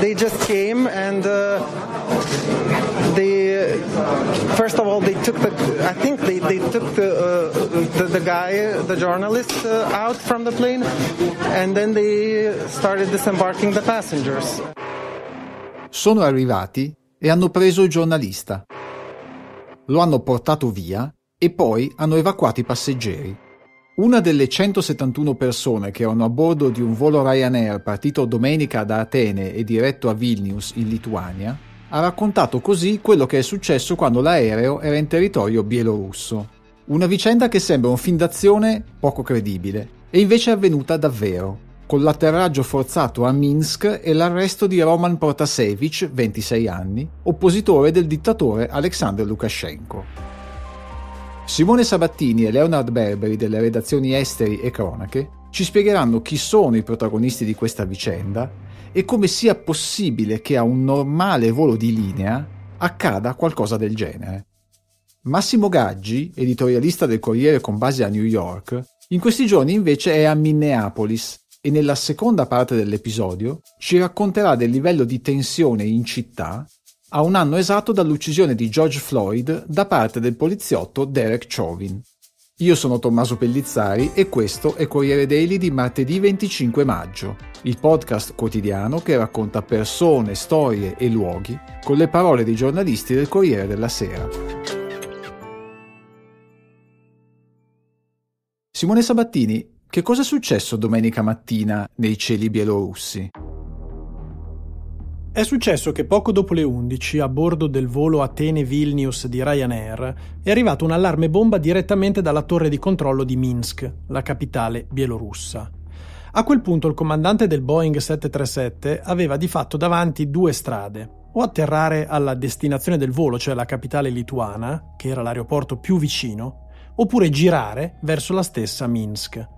They just came and uh, they, first of all, they took the, I think they, they took the, uh, the, the, guy, the journalist, uh, out from the plane and then they started disembarking the passengers. Sono arrivati e hanno preso il giornalista. Lo hanno portato via e poi hanno evacuato i passeggeri. Una delle 171 persone che erano a bordo di un volo Ryanair partito domenica da Atene e diretto a Vilnius in Lituania ha raccontato così quello che è successo quando l'aereo era in territorio bielorusso. Una vicenda che sembra un film d'azione poco credibile e invece è avvenuta davvero, con l'atterraggio forzato a Minsk e l'arresto di Roman Protasevich, 26 anni, oppositore del dittatore Aleksandr Lukashenko. Simone Sabattini e Leonard Berberi delle redazioni Esteri e Cronache ci spiegheranno chi sono i protagonisti di questa vicenda e come sia possibile che a un normale volo di linea accada qualcosa del genere. Massimo Gaggi, editorialista del Corriere con base a New York, in questi giorni invece è a Minneapolis e nella seconda parte dell'episodio ci racconterà del livello di tensione in città a un anno esatto dall'uccisione di George Floyd da parte del poliziotto Derek Chauvin. Io sono Tommaso Pellizzari e questo è Corriere Daily di martedì 25 maggio, il podcast quotidiano che racconta persone, storie e luoghi con le parole dei giornalisti del Corriere della Sera. Simone Sabattini, che cosa è successo domenica mattina nei cieli bielorussi? È successo che poco dopo le 11, a bordo del volo Atene-Vilnius di Ryanair, è arrivato un allarme bomba direttamente dalla torre di controllo di Minsk, la capitale bielorussa. A quel punto il comandante del Boeing 737 aveva di fatto davanti due strade, o atterrare alla destinazione del volo, cioè la capitale lituana, che era l'aeroporto più vicino, oppure girare verso la stessa Minsk.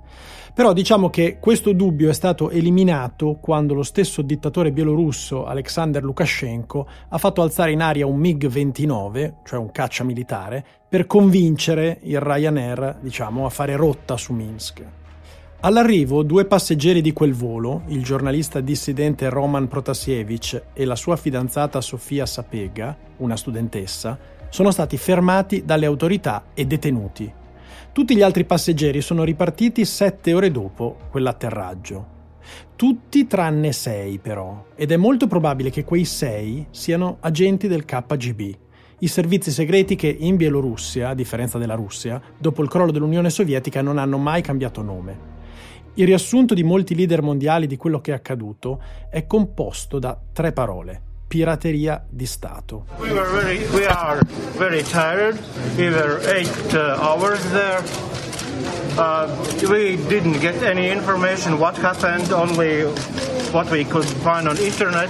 Però diciamo che questo dubbio è stato eliminato quando lo stesso dittatore bielorusso Alexander Lukashenko ha fatto alzare in aria un MiG-29, cioè un caccia militare, per convincere il Ryanair, diciamo, a fare rotta su Minsk. All'arrivo, due passeggeri di quel volo, il giornalista dissidente Roman Protasiewicz e la sua fidanzata Sofia Sapega, una studentessa, sono stati fermati dalle autorità e detenuti. Tutti gli altri passeggeri sono ripartiti sette ore dopo quell'atterraggio. Tutti tranne sei però, ed è molto probabile che quei sei siano agenti del KGB, i servizi segreti che in Bielorussia, a differenza della Russia, dopo il crollo dell'Unione Sovietica non hanno mai cambiato nome. Il riassunto di molti leader mondiali di quello che è accaduto è composto da tre parole pirateria di Stato. We were very, we are very tired. We were eight uh, hours there. Uh, we didn't get any information what happened, only what we could find on internet.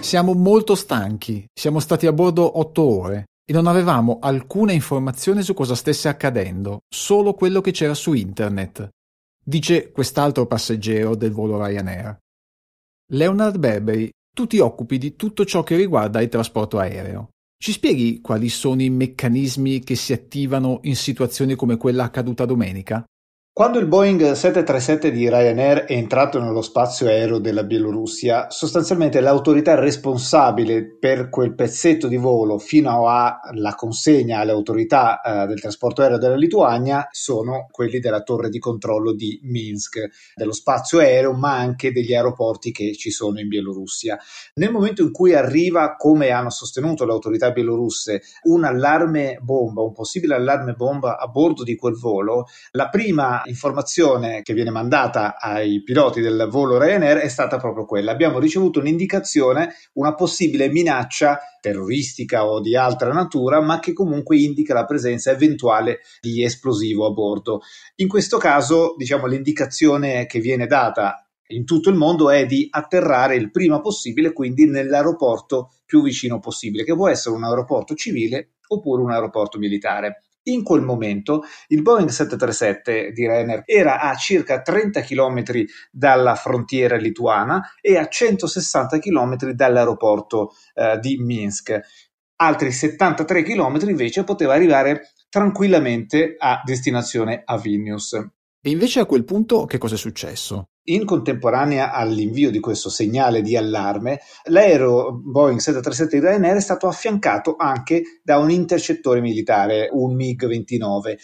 Siamo molto stanchi, siamo stati a bordo otto ore e non avevamo alcuna informazione su cosa stesse accadendo, solo quello che c'era su internet, dice quest'altro passeggero del volo Ryanair. Leonard Berberi tu ti occupi di tutto ciò che riguarda il trasporto aereo. Ci spieghi quali sono i meccanismi che si attivano in situazioni come quella accaduta domenica? Quando il Boeing 737 di Ryanair è entrato nello spazio aereo della Bielorussia, sostanzialmente l'autorità responsabile per quel pezzetto di volo fino alla consegna alle autorità eh, del trasporto aereo della Lituania sono quelli della torre di controllo di Minsk, dello spazio aereo ma anche degli aeroporti che ci sono in Bielorussia. Nel momento in cui arriva, come hanno sostenuto le autorità bielorusse, un allarme bomba, un possibile allarme bomba a bordo di quel volo, la prima informazione che viene mandata ai piloti del volo Ryanair è stata proprio quella. Abbiamo ricevuto un'indicazione, una possibile minaccia terroristica o di altra natura, ma che comunque indica la presenza eventuale di esplosivo a bordo. In questo caso, diciamo, l'indicazione che viene data in tutto il mondo è di atterrare il prima possibile, quindi nell'aeroporto più vicino possibile, che può essere un aeroporto civile oppure un aeroporto militare. In quel momento il Boeing 737 di Renner era a circa 30 km dalla frontiera lituana e a 160 km dall'aeroporto eh, di Minsk. Altri 73 km invece poteva arrivare tranquillamente a destinazione a Vilnius. E invece a quel punto che cosa è successo? In contemporanea all'invio di questo segnale di allarme, l'aereo Boeing 737 di Ryanair è stato affiancato anche da un intercettore militare, un MiG-29.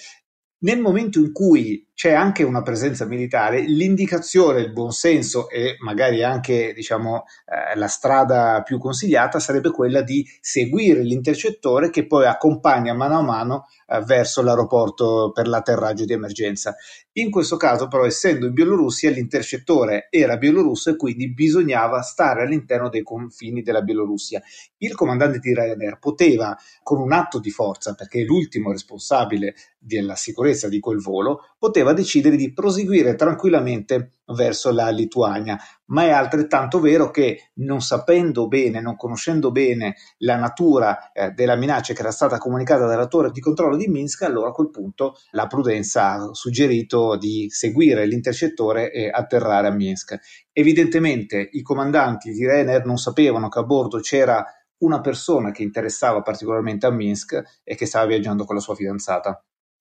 Nel momento in cui c'è anche una presenza militare, l'indicazione, il buon senso e magari anche diciamo, eh, la strada più consigliata sarebbe quella di seguire l'intercettore che poi accompagna mano a mano eh, verso l'aeroporto per l'atterraggio di emergenza. In questo caso però essendo in Bielorussia l'intercettore era bielorusso e quindi bisognava stare all'interno dei confini della Bielorussia. Il comandante di Ryanair poteva con un atto di forza, perché è l'ultimo responsabile della sicurezza di quel volo, poteva poteva decidere di proseguire tranquillamente verso la Lituania, ma è altrettanto vero che non sapendo bene, non conoscendo bene la natura eh, della minaccia che era stata comunicata dalla torre di controllo di Minsk, allora a quel punto la prudenza ha suggerito di seguire l'intercettore e atterrare a Minsk. Evidentemente i comandanti di Renner non sapevano che a bordo c'era una persona che interessava particolarmente a Minsk e che stava viaggiando con la sua fidanzata.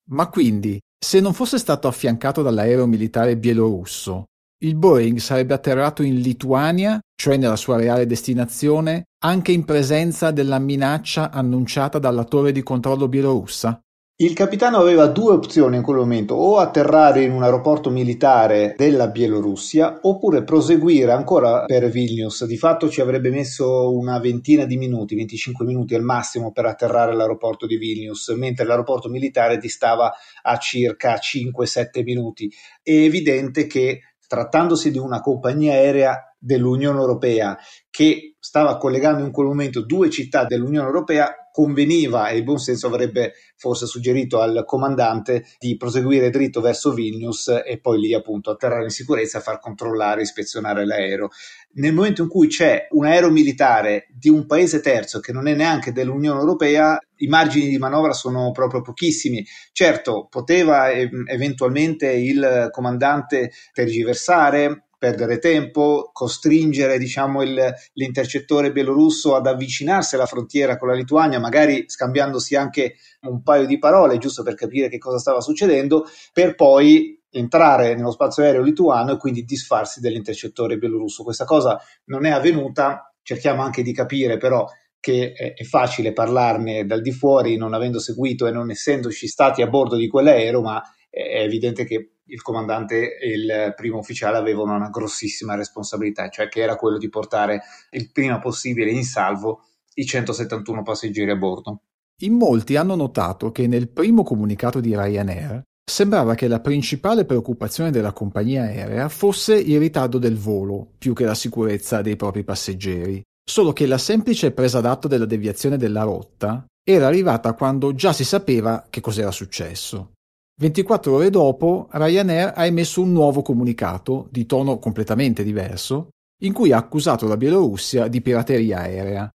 Ma quindi se non fosse stato affiancato dall'aereo militare bielorusso, il Boeing sarebbe atterrato in Lituania, cioè nella sua reale destinazione, anche in presenza della minaccia annunciata dalla torre di controllo bielorussa? Il capitano aveva due opzioni in quel momento, o atterrare in un aeroporto militare della Bielorussia oppure proseguire ancora per Vilnius. Di fatto ci avrebbe messo una ventina di minuti, 25 minuti al massimo per atterrare all'aeroporto di Vilnius, mentre l'aeroporto militare distava a circa 5-7 minuti. È evidente che trattandosi di una compagnia aerea dell'Unione Europea che stava collegando in quel momento due città dell'Unione Europea conveniva e il buon senso avrebbe forse suggerito al comandante di proseguire dritto verso Vilnius e poi lì appunto atterrare in sicurezza, far controllare, ispezionare l'aereo. Nel momento in cui c'è un aereo militare di un paese terzo che non è neanche dell'Unione Europea, i margini di manovra sono proprio pochissimi. Certo, poteva ehm, eventualmente il comandante tergiversare, perdere tempo, costringere diciamo, il, l'intercettore bielorusso ad avvicinarsi alla frontiera con la Lituania, magari scambiandosi anche un paio di parole, giusto per capire che cosa stava succedendo, per poi entrare nello spazio aereo lituano e quindi disfarsi dell'intercettore bielorusso. Questa cosa non è avvenuta, cerchiamo anche di capire però che è facile parlarne dal di fuori non avendo seguito e non essendoci stati a bordo di quell'aereo, ma è evidente che il comandante e il primo ufficiale avevano una grossissima responsabilità, cioè che era quello di portare il prima possibile in salvo i 171 passeggeri a bordo. In molti hanno notato che nel primo comunicato di Ryanair sembrava che la principale preoccupazione della compagnia aerea fosse il ritardo del volo, più che la sicurezza dei propri passeggeri. Solo che la semplice presa d'atto della deviazione della rotta era arrivata quando già si sapeva che cos'era successo. 24 ore dopo Ryanair ha emesso un nuovo comunicato, di tono completamente diverso, in cui ha accusato la Bielorussia di pirateria aerea.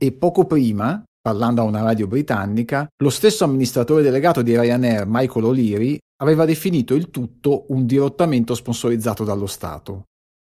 E poco prima, parlando a una radio britannica, lo stesso amministratore delegato di Ryanair, Michael O'Leary, aveva definito il tutto un dirottamento sponsorizzato dallo Stato.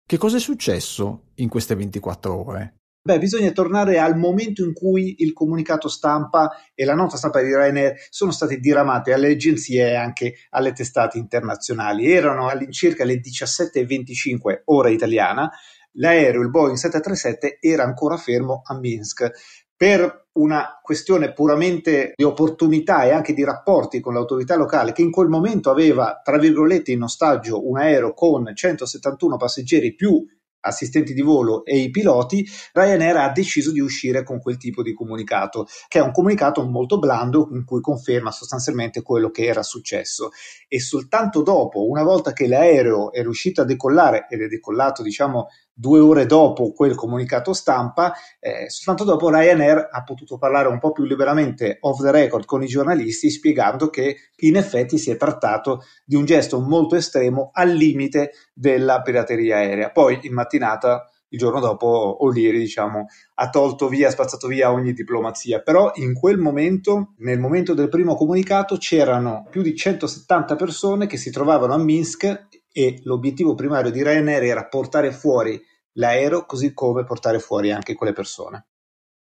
Che cosa è successo in queste 24 ore? Beh, bisogna tornare al momento in cui il comunicato stampa e la nota stampa di Rainer sono state diramate alle agenzie e anche alle testate internazionali. Erano all'incirca le 17.25 ora italiana. L'aereo, il Boeing 737, era ancora fermo a Minsk. Per una questione puramente di opportunità e anche di rapporti con l'autorità locale, che in quel momento aveva, tra virgolette, in ostaggio un aereo con 171 passeggeri più assistenti di volo e i piloti, Ryanair ha deciso di uscire con quel tipo di comunicato, che è un comunicato molto blando in cui conferma sostanzialmente quello che era successo. E soltanto dopo, una volta che l'aereo è riuscito a decollare ed è decollato, diciamo, due ore dopo quel comunicato stampa, eh, soltanto dopo Ryanair ha potuto parlare un po' più liberamente off the record con i giornalisti spiegando che in effetti si è trattato di un gesto molto estremo al limite della pirateria aerea. Poi in mattinata il giorno dopo O'Leary diciamo, ha tolto via, ha spazzato via ogni diplomazia, però in quel momento, nel momento del primo comunicato, c'erano più di 170 persone che si trovavano a Minsk e l'obiettivo primario di Ryanair era portare fuori l'aereo così come portare fuori anche quelle persone.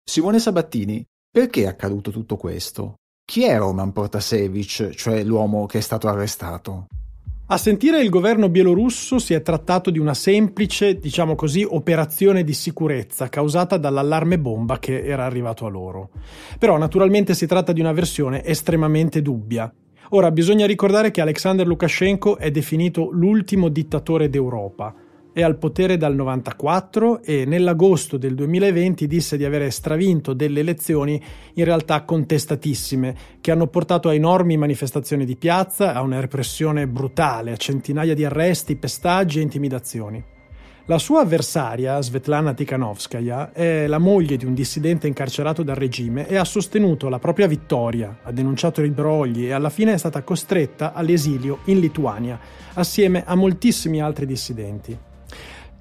Simone Sabattini, perché è accaduto tutto questo? Chi è Roman Protasevich, cioè l'uomo che è stato arrestato? A sentire il governo bielorusso si è trattato di una semplice, diciamo così, operazione di sicurezza causata dall'allarme bomba che era arrivato a loro. Però naturalmente si tratta di una versione estremamente dubbia, Ora, bisogna ricordare che Alexander Lukashenko è definito l'ultimo dittatore d'Europa. È al potere dal 1994 e nell'agosto del 2020 disse di avere stravinto delle elezioni in realtà contestatissime, che hanno portato a enormi manifestazioni di piazza, a una repressione brutale, a centinaia di arresti, pestaggi e intimidazioni. La sua avversaria, Svetlana Tikhanovskaya, è la moglie di un dissidente incarcerato dal regime e ha sostenuto la propria vittoria, ha denunciato i brogli e alla fine è stata costretta all'esilio in Lituania, assieme a moltissimi altri dissidenti.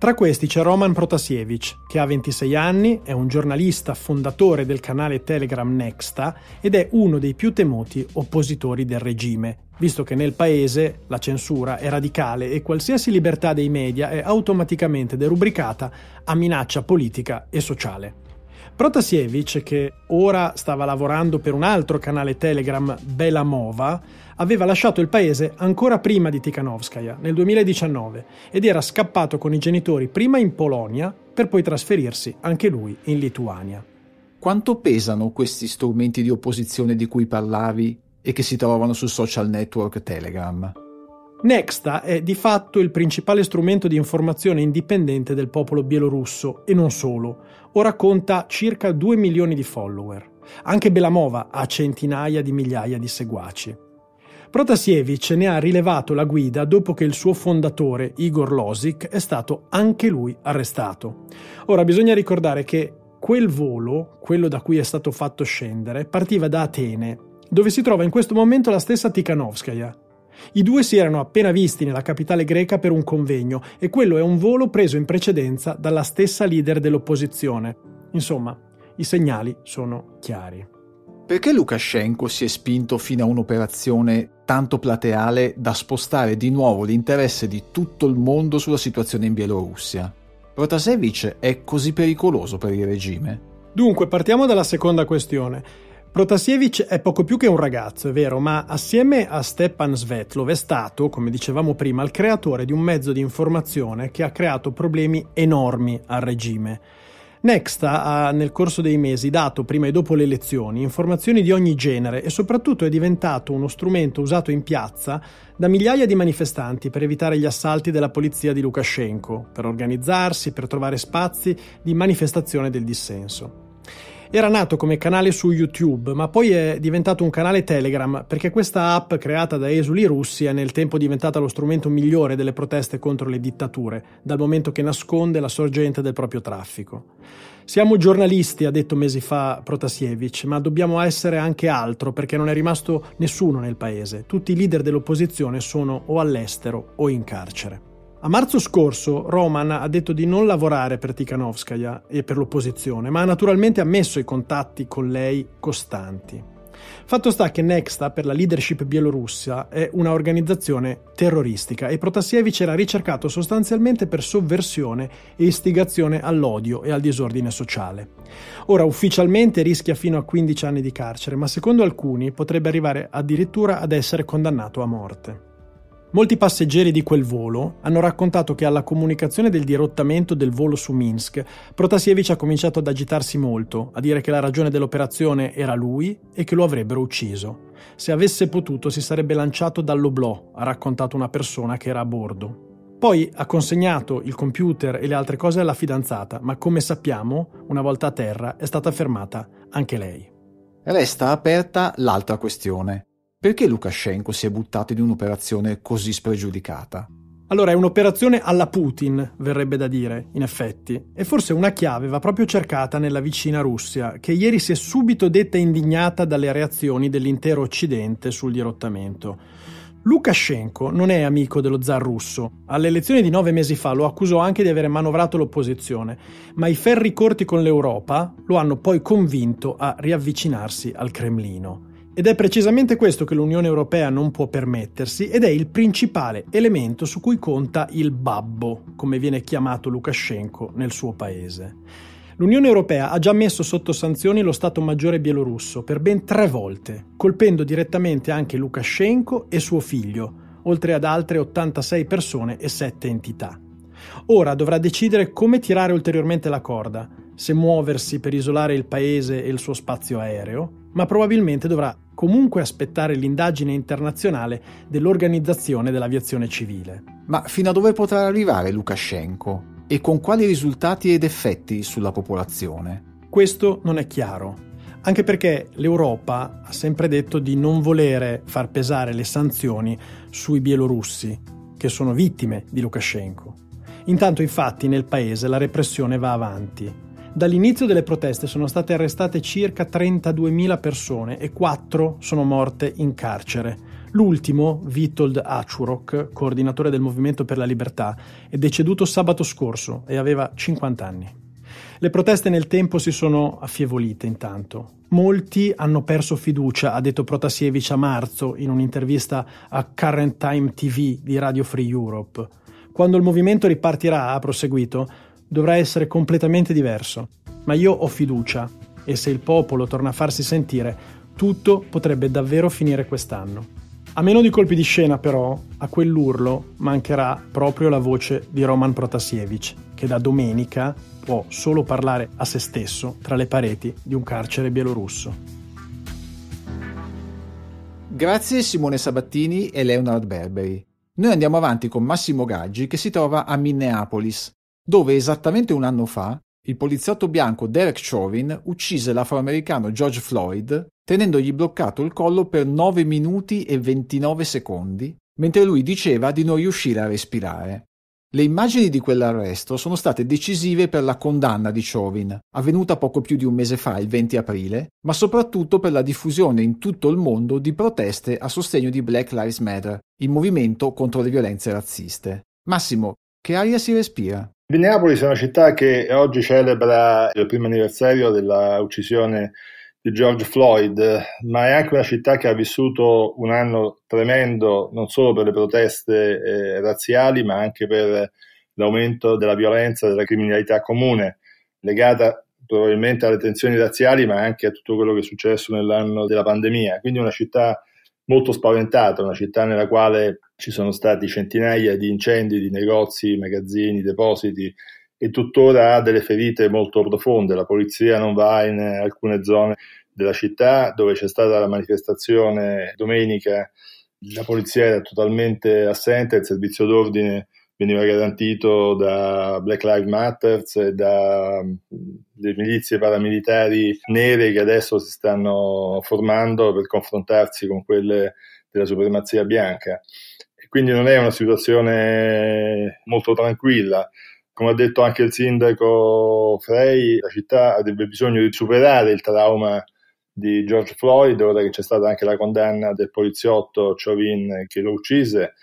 Tra questi c'è Roman Protasiewicz, che ha 26 anni, è un giornalista fondatore del canale Telegram Nexta ed è uno dei più temuti oppositori del regime, visto che nel paese la censura è radicale e qualsiasi libertà dei media è automaticamente derubricata a minaccia politica e sociale. Protasiewicz, che ora stava lavorando per un altro canale Telegram, Belamova, aveva lasciato il paese ancora prima di Tikhanovskaya, nel 2019, ed era scappato con i genitori prima in Polonia per poi trasferirsi anche lui in Lituania. Quanto pesano questi strumenti di opposizione di cui parlavi e che si trovano sul social network Telegram? Nexta è di fatto il principale strumento di informazione indipendente del popolo bielorusso e non solo. Ora conta circa 2 milioni di follower. Anche Belamova ha centinaia di migliaia di seguaci. Protasiewicz ne ha rilevato la guida dopo che il suo fondatore, Igor Losic, è stato anche lui arrestato. Ora bisogna ricordare che quel volo, quello da cui è stato fatto scendere, partiva da Atene, dove si trova in questo momento la stessa Tikhanovskaya, i due si erano appena visti nella capitale greca per un convegno e quello è un volo preso in precedenza dalla stessa leader dell'opposizione. Insomma, i segnali sono chiari. Perché Lukashenko si è spinto fino a un'operazione tanto plateale da spostare di nuovo l'interesse di tutto il mondo sulla situazione in Bielorussia? Protasevich è così pericoloso per il regime? Dunque, partiamo dalla seconda questione. Protasevich è poco più che un ragazzo, è vero, ma assieme a Stepan Svetlov è stato, come dicevamo prima, il creatore di un mezzo di informazione che ha creato problemi enormi al regime. Nexta ha nel corso dei mesi dato, prima e dopo le elezioni, informazioni di ogni genere e soprattutto è diventato uno strumento usato in piazza da migliaia di manifestanti per evitare gli assalti della polizia di Lukashenko, per organizzarsi, per trovare spazi di manifestazione del dissenso. Era nato come canale su YouTube, ma poi è diventato un canale Telegram perché questa app creata da esuli russi è nel tempo diventata lo strumento migliore delle proteste contro le dittature, dal momento che nasconde la sorgente del proprio traffico. Siamo giornalisti, ha detto mesi fa Protasiewicz, ma dobbiamo essere anche altro perché non è rimasto nessuno nel paese. Tutti i leader dell'opposizione sono o all'estero o in carcere. A marzo scorso Roman ha detto di non lavorare per Tikhanovskaya e per l'opposizione, ma ha naturalmente ammesso i contatti con lei costanti. Fatto sta che Nexta per la leadership bielorussa è un'organizzazione terroristica e Protasevich era ricercato sostanzialmente per sovversione e istigazione all'odio e al disordine sociale. Ora ufficialmente rischia fino a 15 anni di carcere, ma secondo alcuni potrebbe arrivare addirittura ad essere condannato a morte. Molti passeggeri di quel volo hanno raccontato che alla comunicazione del dirottamento del volo su Minsk, Protasievich ha cominciato ad agitarsi molto, a dire che la ragione dell'operazione era lui e che lo avrebbero ucciso. Se avesse potuto si sarebbe lanciato dall'oblò, ha raccontato una persona che era a bordo. Poi ha consegnato il computer e le altre cose alla fidanzata, ma come sappiamo, una volta a terra è stata fermata anche lei. Resta aperta l'altra questione. Perché Lukashenko si è buttato in un'operazione così spregiudicata? Allora è un'operazione alla Putin, verrebbe da dire, in effetti, e forse una chiave va proprio cercata nella vicina Russia, che ieri si è subito detta indignata dalle reazioni dell'intero Occidente sul dirottamento. Lukashenko non è amico dello zar russo. Alle elezioni di nove mesi fa lo accusò anche di aver manovrato l'opposizione, ma i ferri corti con l'Europa lo hanno poi convinto a riavvicinarsi al Cremlino. Ed è precisamente questo che l'Unione Europea non può permettersi ed è il principale elemento su cui conta il babbo, come viene chiamato Lukashenko nel suo paese. L'Unione Europea ha già messo sotto sanzioni lo Stato Maggiore bielorusso per ben tre volte, colpendo direttamente anche Lukashenko e suo figlio, oltre ad altre 86 persone e 7 entità. Ora dovrà decidere come tirare ulteriormente la corda, se muoversi per isolare il paese e il suo spazio aereo, ma probabilmente dovrà comunque aspettare l'indagine internazionale dell'Organizzazione dell'Aviazione Civile. Ma fino a dove potrà arrivare Lukashenko e con quali risultati ed effetti sulla popolazione? Questo non è chiaro, anche perché l'Europa ha sempre detto di non volere far pesare le sanzioni sui bielorussi, che sono vittime di Lukashenko. Intanto infatti nel paese la repressione va avanti Dall'inizio delle proteste sono state arrestate circa 32.000 persone e 4 sono morte in carcere. L'ultimo, Vitold Achurok, coordinatore del Movimento per la Libertà, è deceduto sabato scorso e aveva 50 anni. Le proteste nel tempo si sono affievolite intanto. Molti hanno perso fiducia, ha detto Protasiewicz a marzo in un'intervista a Current Time TV di Radio Free Europe. Quando il movimento ripartirà, ha proseguito, dovrà essere completamente diverso, ma io ho fiducia e se il popolo torna a farsi sentire, tutto potrebbe davvero finire quest'anno. A meno di colpi di scena, però, a quell'urlo mancherà proprio la voce di Roman Protasiewicz, che da domenica può solo parlare a se stesso tra le pareti di un carcere bielorusso. Grazie Simone Sabattini e Leonard Berberi. Noi andiamo avanti con Massimo Gaggi che si trova a Minneapolis, dove esattamente un anno fa il poliziotto bianco Derek Chauvin uccise l'afroamericano George Floyd tenendogli bloccato il collo per 9 minuti e 29 secondi, mentre lui diceva di non riuscire a respirare. Le immagini di quell'arresto sono state decisive per la condanna di Chauvin, avvenuta poco più di un mese fa, il 20 aprile, ma soprattutto per la diffusione in tutto il mondo di proteste a sostegno di Black Lives Matter, il movimento contro le violenze razziste. Massimo, che aria si respira? Di Napoli è una città che oggi celebra il primo anniversario dell'uccisione di George Floyd, ma è anche una città che ha vissuto un anno tremendo non solo per le proteste eh, razziali, ma anche per l'aumento della violenza, e della criminalità comune, legata probabilmente alle tensioni razziali, ma anche a tutto quello che è successo nell'anno della pandemia. Quindi una città molto spaventata, una città nella quale ci sono stati centinaia di incendi di negozi, magazzini, depositi e tuttora ha delle ferite molto profonde. La polizia non va in alcune zone della città dove c'è stata la manifestazione domenica, la polizia era totalmente assente, il servizio d'ordine veniva garantito da Black Lives Matter e dalle mm, milizie paramilitari nere che adesso si stanno formando per confrontarsi con quelle della supremazia bianca. E quindi non è una situazione molto tranquilla. Come ha detto anche il sindaco Frey, la città avrebbe bisogno di superare il trauma di George Floyd, ora che c'è stata anche la condanna del poliziotto Chauvin che lo uccise,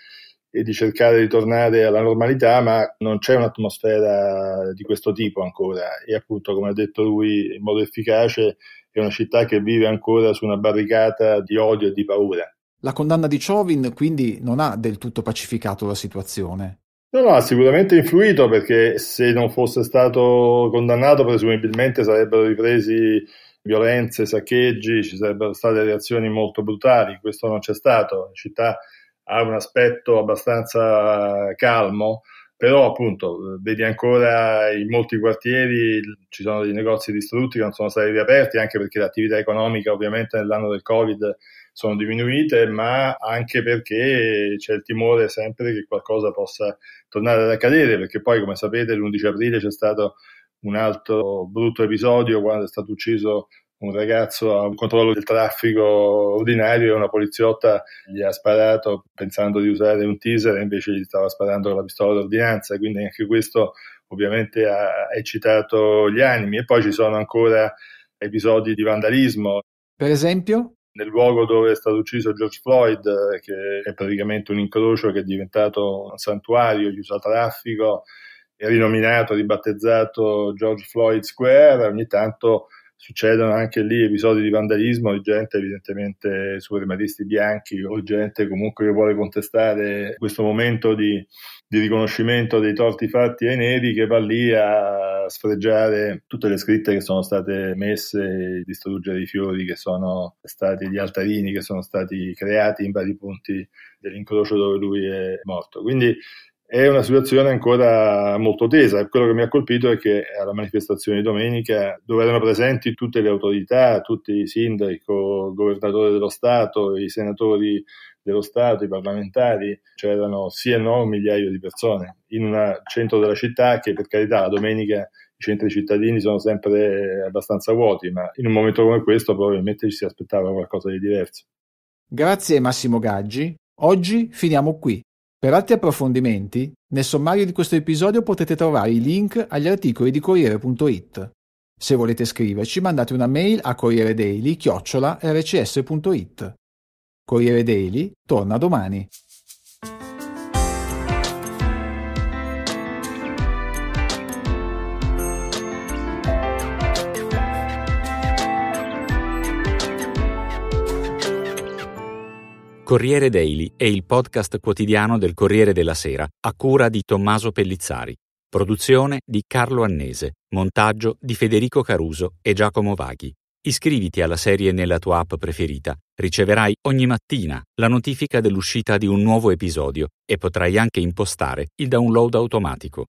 e di cercare di tornare alla normalità, ma non c'è un'atmosfera di questo tipo ancora. E appunto, come ha detto lui in modo efficace, è una città che vive ancora su una barricata di odio e di paura. La condanna di Chauvin quindi non ha del tutto pacificato la situazione. No, no, ha sicuramente influito perché se non fosse stato condannato presumibilmente sarebbero ripresi violenze, saccheggi, ci sarebbero state reazioni molto brutali, questo non c'è stato. La città ha un aspetto abbastanza calmo, però appunto vedi ancora in molti quartieri ci sono dei negozi distrutti che non sono stati riaperti anche perché l'attività economica ovviamente nell'anno del covid sono diminuite ma anche perché c'è il timore sempre che qualcosa possa tornare ad accadere perché poi come sapete l'11 aprile c'è stato un altro brutto episodio quando è stato ucciso un ragazzo a un controllo del traffico ordinario e una poliziotta gli ha sparato pensando di usare un teaser e invece gli stava sparando con la pistola d'ordinanza, quindi anche questo ovviamente ha eccitato gli animi e poi ci sono ancora episodi di vandalismo. Per esempio? Nel luogo dove è stato ucciso George Floyd, che è praticamente un incrocio che è diventato un santuario chiuso a traffico, è rinominato, ribattezzato George Floyd Square, ogni tanto succedono anche lì episodi di vandalismo di gente evidentemente suprematisti bianchi o gente comunque che vuole contestare questo momento di, di riconoscimento dei torti fatti ai neri che va lì a sfregiare tutte le scritte che sono state messe, distruggere i fiori che sono stati, gli altarini che sono stati creati in vari punti dell'incrocio dove lui è morto. Quindi è una situazione ancora molto tesa. Quello che mi ha colpito è che alla manifestazione di domenica, dove erano presenti tutte le autorità, tutti i sindaci, il governatore dello Stato, i senatori dello Stato, i parlamentari, c'erano sì e no un migliaio di persone in un centro della città che per carità la domenica i centri cittadini sono sempre abbastanza vuoti, ma in un momento come questo probabilmente ci si aspettava qualcosa di diverso. Grazie Massimo Gaggi, oggi finiamo qui. Per altri approfondimenti, nel sommario di questo episodio potete trovare i link agli articoli di Corriere.it. Se volete scriverci mandate una mail a corrieredaily.rcs.it. Corriere Daily torna domani. Corriere Daily è il podcast quotidiano del Corriere della Sera a cura di Tommaso Pellizzari. Produzione di Carlo Annese. Montaggio di Federico Caruso e Giacomo Vaghi. Iscriviti alla serie nella tua app preferita. Riceverai ogni mattina la notifica dell'uscita di un nuovo episodio e potrai anche impostare il download automatico.